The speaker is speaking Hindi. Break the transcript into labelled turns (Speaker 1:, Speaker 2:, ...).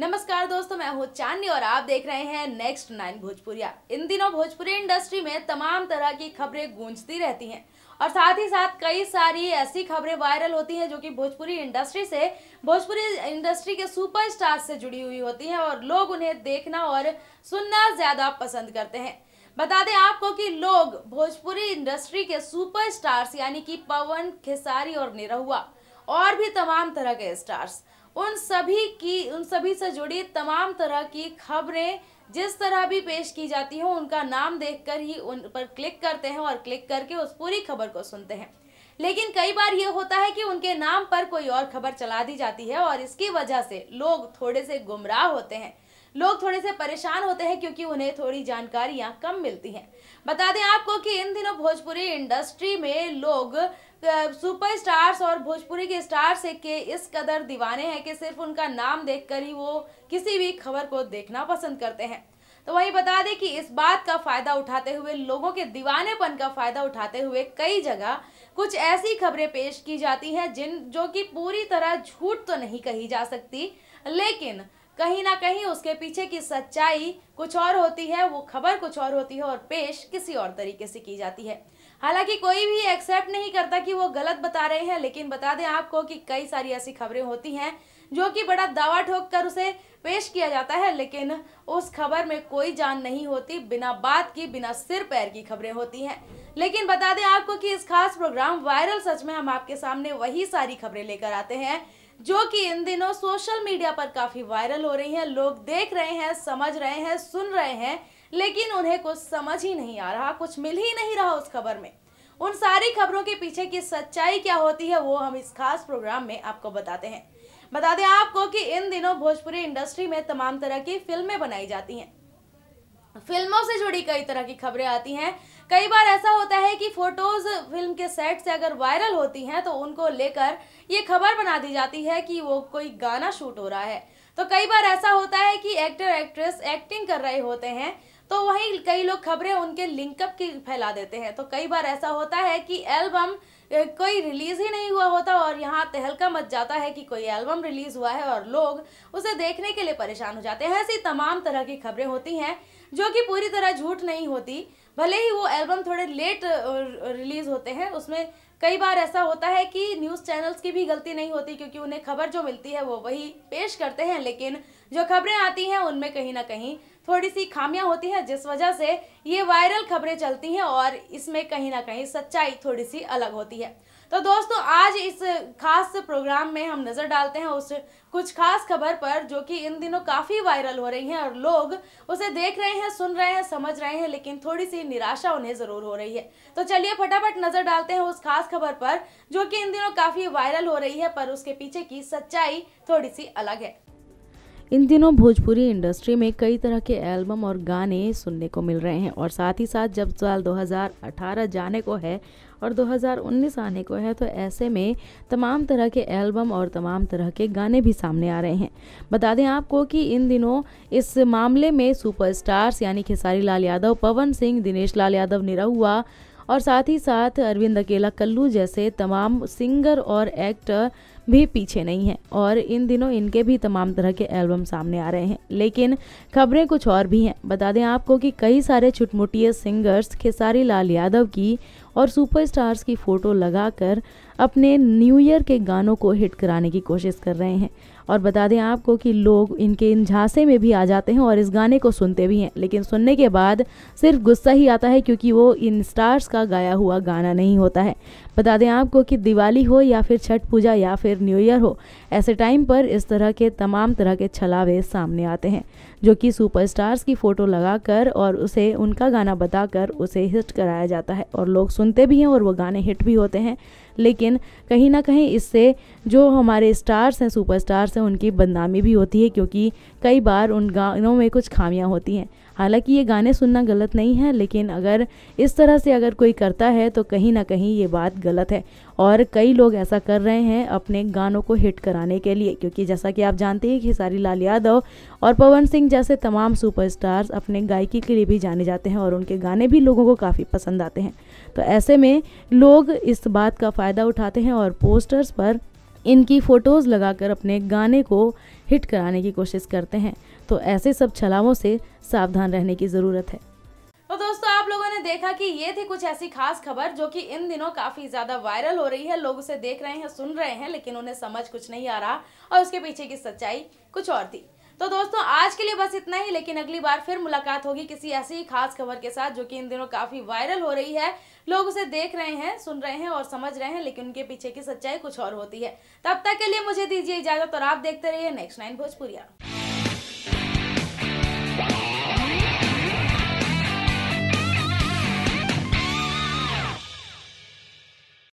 Speaker 1: नमस्कार दोस्तों मैं हूँ चांदी और आप देख रहे हैं नेक्स्ट नाइन भोजपुरिया इन दिनों भोजपुरी इंडस्ट्री में तमाम तरह की खबरें गूंजती रहती हैं और साथ ही साथ कई सारी ऐसी खबरें वायरल होती हैं जो कि भोजपुरी इंडस्ट्री से भोजपुरी इंडस्ट्री के सुपरस्टार से जुड़ी हुई होती हैं और लोग उन्हें देखना और सुनना ज़्यादा पसंद करते हैं बता दें आपको कि लोग भोजपुरी इंडस्ट्री के सुपरस्टार्स यानी कि पवन खेसारी और निरहुआ और भी तमाम तरह के स्टार्स उन सभी की उन सभी से जुड़ी तमाम तरह की खबरें जिस तरह भी पेश की जाती हैं उनका नाम देखकर ही उन पर क्लिक करते हैं और क्लिक करके उस पूरी खबर को सुनते हैं लेकिन कई बार ये होता है कि उनके नाम पर कोई और खबर चला दी जाती है और इसकी वजह से लोग थोड़े से गुमराह होते हैं लोग थोड़े से परेशान होते हैं क्योंकि उन्हें थोड़ी जानकारियां कम मिलती हैं बता दें आपको कि इन दिनों भोजपुरी इंडस्ट्री में लोग सुपर स्टार्स और भोजपुरी के स्टार्स के इस कदर दीवाने हैं कि सिर्फ उनका नाम देख ही वो किसी भी खबर को देखना पसंद करते हैं तो वहीं बता दें कि इस बात का फ़ायदा उठाते हुए लोगों के दीवानेपन का फ़ायदा उठाते हुए कई जगह कुछ ऐसी खबरें पेश की जाती हैं जिन जो कि पूरी तरह झूठ तो नहीं कही जा सकती लेकिन कहीं ना कहीं उसके पीछे की सच्चाई कुछ और होती है वो खबर कुछ और होती है और पेश किसी और तरीके से की जाती है हालांकि कोई भी एक्सेप्ट नहीं करता कि वो गलत बता रहे हैं लेकिन बता दें आपको कि कई सारी ऐसी खबरें होती हैं जो कि बड़ा दावा ठोक कर उसे पेश किया जाता है लेकिन उस खबर में कोई जान नहीं होती बिना बात की बिना सिर पैर की खबरें होती हैं लेकिन बता दें आपको कि इस खास प्रोग्राम वायरल सच में हम आपके सामने वही सारी खबरें लेकर आते हैं जो कि इन दिनों सोशल मीडिया पर काफ़ी वायरल हो रही हैं लोग देख रहे हैं समझ रहे हैं सुन रहे हैं लेकिन उन्हें कुछ समझ ही नहीं आ रहा कुछ मिल ही नहीं रहा उस खबर में उन सारी खबरों के पीछे की सच्चाई क्या होती है वो हम इस खास प्रोग्राम में आपको बताते हैं बता दें आपको कि इन दिनों भोजपुरी इंडस्ट्री में तमाम तरह की फिल्में बनाई जाती हैं फिल्मों से जुड़ी कई तरह की खबरें आती हैं कई बार ऐसा होता है कि फ़ोटोज़ फिल्म के सेट से अगर वायरल होती हैं तो उनको लेकर ये खबर बना दी जाती है कि वो कोई गाना शूट हो रहा है तो कई बार ऐसा होता है कि एक्टर एक्ट्रेस एक्टिंग कर रहे होते हैं तो वहीं कई लोग खबरें उनके लिंकअप की फैला देते हैं तो कई बार ऐसा होता है कि एल्बम कोई रिलीज़ ही नहीं हुआ होता और यहाँ तहलका मच जाता है कि कोई एल्बम रिलीज़ हुआ है और लोग उसे देखने के लिए परेशान हो जाते हैं ऐसी तमाम तरह की खबरें होती हैं जो कि पूरी तरह झूठ नहीं होती भले ही वो एल्बम थोड़े लेट रिलीज़ होते हैं उसमें कई बार ऐसा होता है कि न्यूज़ चैनल्स की भी गलती नहीं होती क्योंकि उन्हें खबर जो मिलती है वो वही पेश करते हैं लेकिन जो खबरें आती हैं उनमें कहीं ना कहीं थोड़ी सी खामियां होती हैं जिस वजह से ये वायरल खबरें चलती हैं और इसमें कहीं ना कहीं सच्चाई थोड़ी सी अलग होती है तो दोस्तों आज इस खास प्रोग्राम में हम नज़र डालते हैं उस कुछ खास खबर पर जो कि इन दिनों काफ़ी वायरल हो रही है और लोग उसे देख रहे हैं सुन रहे हैं समझ रहे हैं लेकिन थोड़ी सी निराशा उन्हें ज़रूर हो रही है तो चलिए फटाफट नज़र डालते हैं उस खास खबर पर जो कि इन दिनों काफ़ी वायरल हो रही है पर उसके पीछे की सच्चाई थोड़ी सी अलग है इन दिनों भोजपुरी इंडस्ट्री में कई तरह के एल्बम और गाने सुनने को मिल रहे हैं और साथ ही साथ जब साल 2018 जाने को है और 2019 आने को है तो ऐसे में तमाम तरह के एल्बम और तमाम तरह के गाने भी सामने आ रहे हैं बता दें आपको कि इन दिनों इस मामले में सुपरस्टार्स यानी खेसारी लाल यादव पवन सिंह दिनेश लाल यादव निरहुआ और साथ ही साथ अरविंद अकेला कल्लू जैसे तमाम सिंगर और एक्टर भी पीछे नहीं है और इन दिनों इनके भी तमाम तरह के एल्बम सामने आ रहे हैं लेकिन खबरें कुछ और भी हैं बता दें आपको कि कई सारे छुटमुटिए सिंगर्स खेसारी लाल यादव की और सुपरस्टार्स की फ़ोटो लगाकर अपने न्यू ईयर के गानों को हिट कराने की कोशिश कर रहे हैं और बता दें आपको कि लोग इनके इन झांसे में भी आ जाते हैं और इस गाने को सुनते भी हैं लेकिन सुनने के बाद सिर्फ गुस्सा ही आता है क्योंकि वो इन स्टार्स का गाया हुआ गाना नहीं होता है बता दें आपको कि दिवाली हो या फिर छठ पूजा या फिर न्यू ईयर हो ऐसे टाइम पर इस तरह के तमाम तरह के छलावे सामने आते हैं जो कि सुपरस्टार्स की फ़ोटो लगाकर और उसे उनका गाना बताकर उसे हिट कराया जाता है और लोग सुनते भी हैं और वो गाने हिट भी होते हैं लेकिन कहीं ना कहीं इससे जो हमारे स्टार्स हैं सुपरस्टार्स हैं उनकी बदनामी भी होती है क्योंकि कई बार उन गानों में कुछ खामियां होती हैं हालांकि ये गाने सुनना गलत नहीं है लेकिन अगर इस तरह से अगर कोई करता है तो कहीं ना कहीं ये बात गलत है और कई लोग ऐसा कर रहे हैं अपने गानों को हिट कराने के लिए क्योंकि जैसा कि आप जानते हैं खेसारी लाल यादव और पवन सिंह जैसे तमाम सुपरस्टार्स अपने गायकी के लिए भी जाने जाते हैं और उनके गाने भी लोगों को काफ़ी पसंद आते हैं तो ऐसे में लोग इस बात का फ़ायदा उठाते हैं और पोस्टर्स पर इनकी फ़ोटोज़ लगाकर अपने गाने को हिट कराने की कोशिश करते हैं तो ऐसे सब छलावों से सावधान रहने की ज़रूरत है तो दोस्तों आप लोगों ने देखा कि ये थी कुछ ऐसी खास खबर जो कि इन दिनों काफ़ी ज़्यादा वायरल हो रही है लोग उसे देख रहे हैं सुन रहे हैं लेकिन उन्हें समझ कुछ नहीं आ रहा और उसके पीछे की सच्चाई कुछ और थी तो दोस्तों आज के लिए बस इतना ही लेकिन अगली बार फिर मुलाकात होगी किसी ऐसी खास खबर के साथ जो कि इन दिनों काफ़ी वायरल हो रही है लोग उसे देख रहे हैं सुन रहे हैं और समझ रहे हैं लेकिन उनके पीछे की सच्चाई कुछ और होती है तब तक के लिए मुझे दीजिए इजाज़त और आप देखते रहिए नेक्स्ट नाइन भोजपुरिया Música